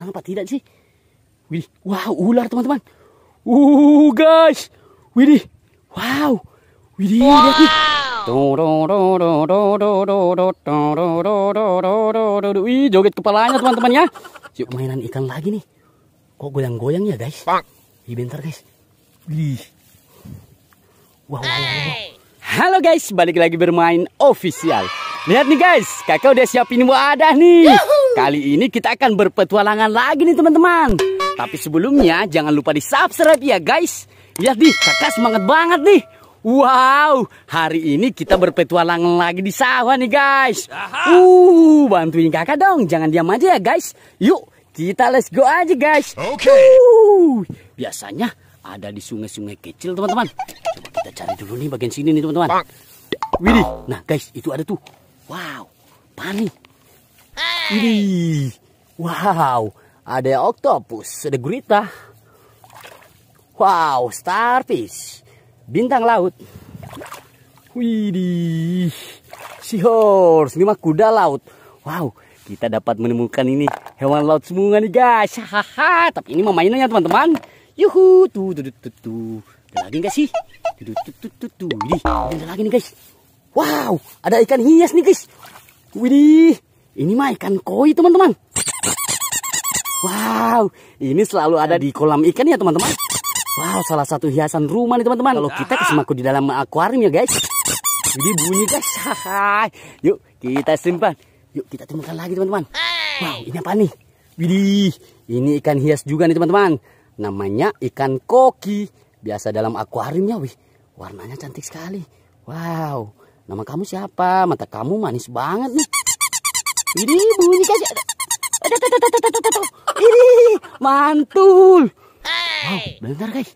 Nampak tidak sih? Widih, wow, ular teman-teman. Uh, guys. Widih. Wow. Widih, wow. lihat nih. Wih, joget kepalanya teman-teman ya. Yuk mainan ikan lagi nih. Kok goyang-goyang ya guys? Wih, bentar guys. Wih. Wow, wow, wow. Halo guys, balik lagi bermain official. Lihat nih guys, kakak udah siapin wadah nih. Yuhu. Kali ini kita akan berpetualangan lagi nih teman-teman. Tapi sebelumnya jangan lupa di subscribe ya guys. Lihat nih kakak semangat banget nih. Wow, hari ini kita berpetualangan lagi di sawah nih guys. Uh, bantuin kakak dong, jangan diam aja ya guys. Yuk, kita let's go aja guys. Oke. Okay. Uh, biasanya ada di sungai-sungai kecil teman-teman. Coba kita cari dulu nih bagian sini nih teman-teman. Widih, nah guys itu ada tuh. Wow, panik. Ini, wow, ada octopus, ada gurita. Wow, starfish, bintang laut. Widih, seahorse, ini mah kuda laut. Wow, kita dapat menemukan ini hewan laut semua nih guys. Hahaha, tapi ini mah mainannya teman-teman. Yuhu, tuh, tuh, tuh, tuh. Ada lagi nggak sih? Tuh, tuh, tuh, tuh, tuh. Widih, ada lagi nih guys. Wow, ada ikan hias nih guys. Widih, ini mah ikan koi teman-teman. Wow, ini selalu ada di kolam ikan ya teman-teman. Wow, salah satu hiasan rumah nih teman-teman. Kalau kita kesemaku di dalam akuarium ya guys. Jadi bunyi guys. Yuk kita simpan. Yuk kita temukan lagi teman-teman. Wow, ini apa nih? Widih, ini ikan hias juga nih teman-teman. Namanya ikan koki. Biasa dalam akuariumnya ya, wih. Warnanya cantik sekali. Wow, nama kamu siapa? Mata kamu manis banget nih. Ini bunyi kaca. Ini mantul. Wow, bentar guys.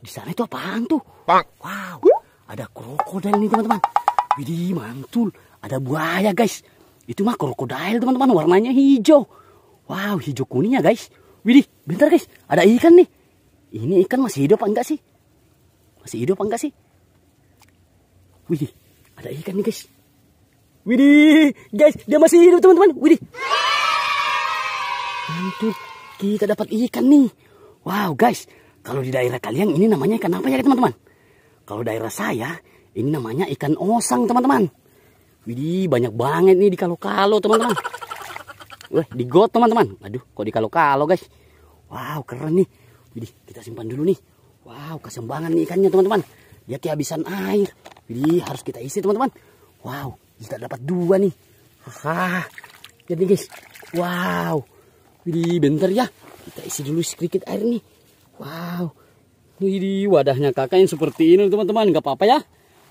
Di sana itu apaan tuh? Wow, ada krokodil nih teman-teman. Widih, mantul. Ada buaya guys. Itu mah krokodil teman-teman. Warnanya hijau. Wow, hijau kuninya guys. Widih, bentar guys. Ada ikan nih. Ini ikan masih hidup apa enggak sih? Masih hidup apa enggak sih? Widih, ada ikan nih guys. Widih, guys, dia masih hidup teman-teman. Widih. Mantul, kita dapat ikan nih. Wow, guys, kalau di daerah kalian ini namanya ikan apa ya teman-teman? Kalau daerah saya ini namanya ikan osang teman-teman. Widih, banyak banget nih di kalau-kalau teman-teman. Wah, di got teman-teman. Aduh, kok di kalau-kalau guys. Wow, keren nih. Widih, kita simpan dulu nih. Wow, kesembangan nih ikannya teman-teman. Dia kehabisan air. Widih, harus kita isi teman-teman. Wow, kita dapat dua nih. Haha. Lihat nih guys. Wow. Widih bentar ya. Kita isi dulu sedikit air nih. Wow. Widih wadahnya kakak yang seperti ini teman-teman. nggak apa-apa ya.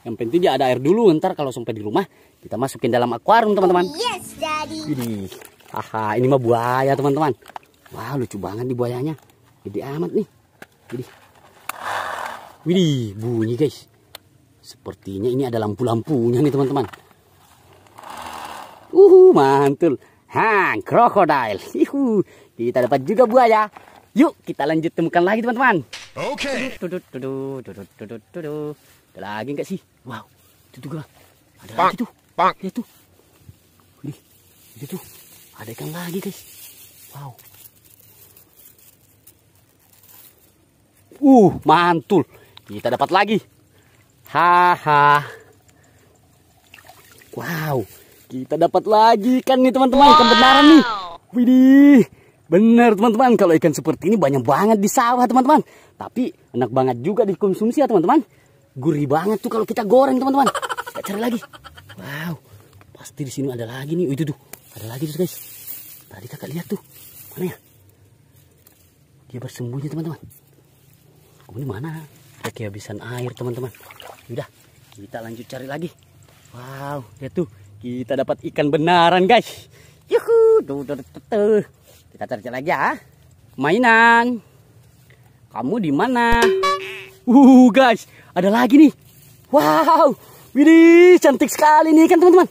Yang penting dia ada air dulu. Ntar kalau sampai di rumah kita masukin dalam akuarium teman-teman. Yes daddy. Widih. Haha ini mah buaya teman-teman. Wow lucu banget di buayanya. jadi amat nih. jadi, Widih bunyi guys. Sepertinya ini ada lampu-lampunya nih teman-teman. Uhu, mantul. Hang, krokodil. Ihu, kita dapat juga buaya. Yuk, kita lanjut temukan lagi, teman-teman. Oke. Okay. Ada lagi enggak sih? Wow, itu juga. Ada bang, lagi tuh. Bang. tuh. Nih, itu tuh. Ada ikan lagi, guys. Wow. Uh, mantul. Kita dapat lagi. Haha. Wow. Kita dapat lagi ikan nih teman-teman, wow. ikan nih. Widih. Bener teman-teman, kalau ikan seperti ini banyak banget di sawah teman-teman. Tapi enak banget juga dikonsumsi ya teman-teman. Gurih banget tuh kalau kita goreng teman-teman. Kita cari lagi. Wow, pasti di sini ada lagi nih. Oh, itu tuh, ada lagi tuh guys. Tadi kakak lihat tuh, mana ya? Dia bersembunyi teman-teman. Oh, ini mana? Kita kehabisan air teman-teman. Udah, kita lanjut cari lagi. Wow, lihat tuh. Kita dapat ikan benaran, guys. Yuhu, Kita cari lagi ya. Mainan. Kamu di mana? Uh, guys, ada lagi nih. Wow, ini cantik sekali nih kan teman-teman.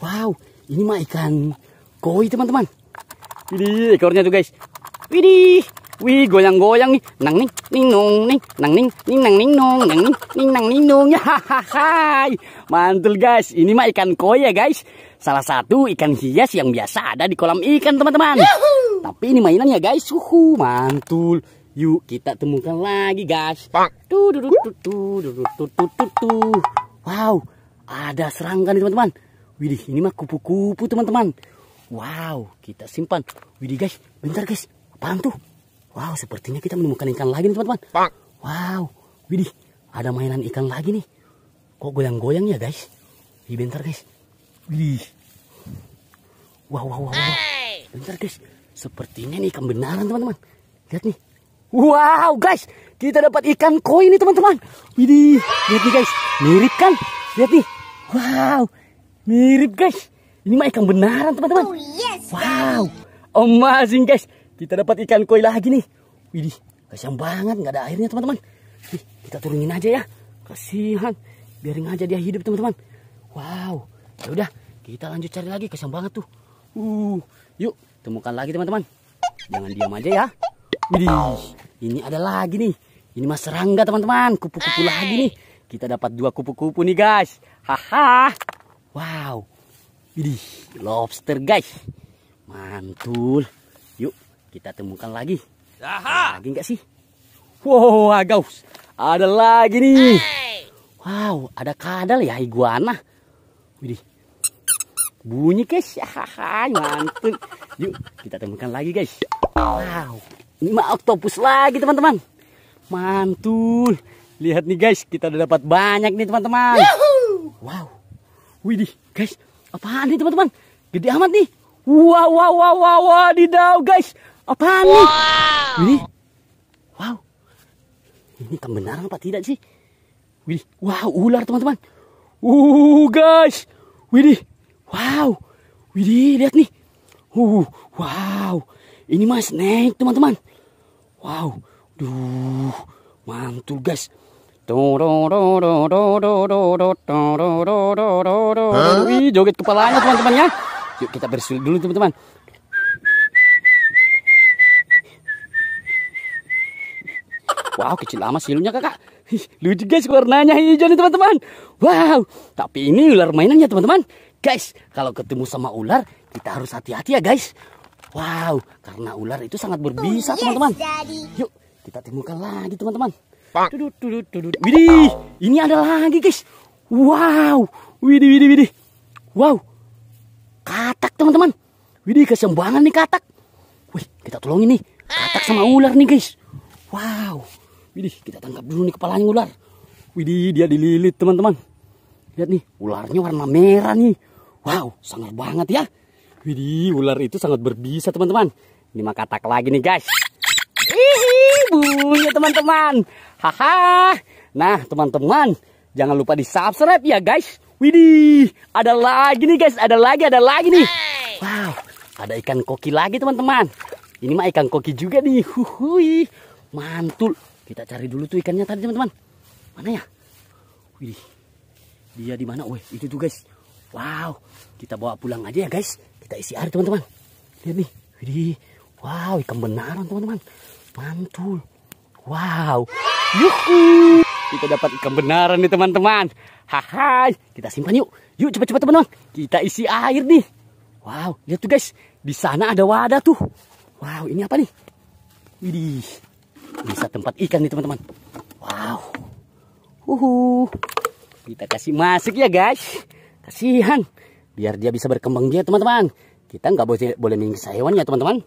Wow, ini mah ikan koi teman-teman. Ini ekornya tuh guys. Widih, Wih, goyang-goyang nih. Nang ning, ning nong ning, nang ning, ning nang ning nong, nang ning, ning nang ning nong. Ya, hai. Mantul guys. Ini mah ikan koi ya guys. Salah satu ikan hias yang biasa ada di kolam ikan teman-teman. Tapi ini mainan ya guys. Suhu mantul. Yuk kita temukan lagi guys. Tuh, tuh, tuh, tuh, tuh, tuh, tuh, Wow, ada serangga nih teman-teman. Widih, ini mah kupu-kupu teman-teman. Wow, kita simpan. Widih guys, bentar guys. Apaan tuh? Wow, sepertinya kita menemukan ikan lagi nih teman-teman. Wow, widih, ada mainan ikan lagi nih. Kok goyang-goyang ya guys? Di bentar guys. Widih. Wow, wow, wow, wow. Bentar guys, sepertinya nih ikan benaran teman-teman. Lihat nih. Wow guys, kita dapat ikan koi nih teman-teman. Widih, lihat nih guys. Mirip kan? Lihat nih. Wow, mirip guys. Ini mah ikan benaran teman-teman. Oh, yes, wow, amazing guys. Kita dapat ikan koi lagi nih. Widih, kasihan banget nggak ada airnya teman-teman. kita turunin aja ya. Kasihan. Biarin aja dia hidup teman-teman. Wow. Ya udah, kita lanjut cari lagi. Kasihan banget tuh. Uh, yuk temukan lagi teman-teman. Jangan diam aja ya. Widih, ini ada lagi nih. Ini mas serangga teman-teman. Kupu-kupu lagi nih. Kita dapat dua kupu-kupu nih guys. Haha. Wow. Widih, lobster guys. Mantul. Kita temukan lagi. Aha. lagi nggak sih? Wow, agaus. Ada lagi nih. Hey. Wow, ada kadal ya iguana. Widih. Bunyi guys. mantul Yuk, kita temukan lagi guys. Wow. Ini mah octopus lagi teman-teman. Mantul. Lihat nih guys, kita udah dapat banyak nih teman-teman. Wow. Widih, guys. Apaan nih teman-teman? Gede amat nih. Wow, wow, wow, wow, wow. Didaw guys. Apaan wow. nih? Wih. Wow. Ini kebenaran kan apa tidak sih? Wih, wow, ular teman-teman. Uh, guys. Widih. Wow. Widih, lihat nih. Uh, wow. Ini mas naik teman-teman. Wow. Duh, mantul guys. Huh? Wih, joget kepalanya teman-teman ya. Yuk kita bersulit dulu teman-teman. Wow, kecil amat silunya kakak. Lucu guys, warnanya hijau nih teman-teman. Wow, tapi ini ular mainannya teman-teman. Guys, kalau ketemu sama ular, kita harus hati-hati ya guys. Wow, karena ular itu sangat berbisa oh, teman-teman. Yuk, kita temukan lagi teman-teman. Widih, ini ada lagi guys. Wow, widih, widih, widih. Wow, katak teman-teman. Widih, kesembangan nih katak. Wih, kita tolong ini. Katak sama ular nih guys. Wow. Widih, kita tangkap dulu nih kepalanya ular. Widih, dia dililit teman-teman. Lihat nih, ularnya warna merah nih. Wow, sangat banget ya. Widih, ular itu sangat berbisa teman-teman. Ini mah katak lagi nih guys. Hihi, bunyi teman-teman. Haha. Nah, teman-teman, jangan lupa di subscribe ya guys. Widih, ada lagi nih guys, ada lagi, ada lagi nih. Wow, ada ikan koki lagi teman-teman. Ini mah ikan koki juga nih. Huhui, mantul. Kita cari dulu tuh ikannya tadi teman-teman. Mana ya? Wih, dia di mana? Wih, itu tuh guys. Wow, kita bawa pulang aja ya guys. Kita isi air teman-teman. Lihat nih. Wih, wow ikan benaran teman-teman. Mantul. Wow. Yuhu. Kita dapat ikan benaran nih teman-teman. Hai, kita simpan yuk. Yuk cepat-cepat teman-teman. Kita isi air nih. Wow, lihat tuh guys. Di sana ada wadah tuh. Wow, ini apa nih? Widih bisa tempat ikan nih teman-teman wow uhu kita kasih masuk ya guys kasihan biar dia bisa berkembang dia teman-teman kita nggak boleh boleh hewan ya teman-teman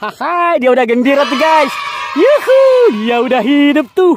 haha dia udah gembira tuh guys yuhu dia udah hidup tuh